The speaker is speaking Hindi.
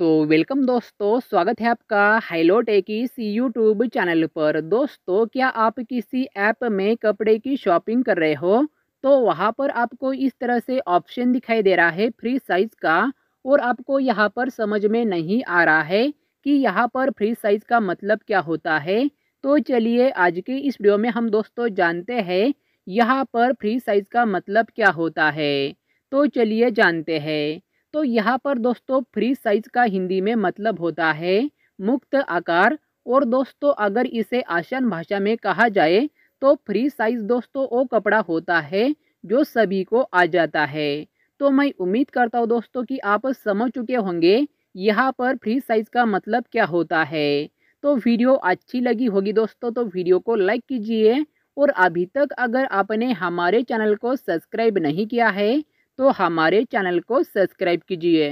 तो वेलकम दोस्तों स्वागत है आपका की सी यूट्यूब चैनल पर दोस्तों क्या आप किसी ऐप में कपड़े की शॉपिंग कर रहे हो तो वहाँ पर आपको इस तरह से ऑप्शन दिखाई दे रहा है फ्री साइज़ का और आपको यहाँ पर समझ में नहीं आ रहा है कि यहाँ पर फ्री साइज़ का मतलब क्या होता है तो चलिए आज के इस वीडियो में हम दोस्तों जानते हैं यहाँ पर फ्री साइज़ का मतलब क्या होता है तो चलिए जानते हैं तो यहाँ पर दोस्तों फ्री साइज का हिंदी में मतलब होता है मुक्त आकार और दोस्तों अगर इसे आसान भाषा में कहा जाए तो फ्री साइज दोस्तों वो कपड़ा होता है जो सभी को आ जाता है तो मैं उम्मीद करता हूँ दोस्तों कि आप समझ चुके होंगे यहाँ पर फ्री साइज का मतलब क्या होता है तो वीडियो अच्छी लगी होगी दोस्तों तो वीडियो को लाइक कीजिए और अभी तक अगर आपने हमारे चैनल को सब्सक्राइब नहीं किया है तो हमारे चैनल को सब्सक्राइब कीजिए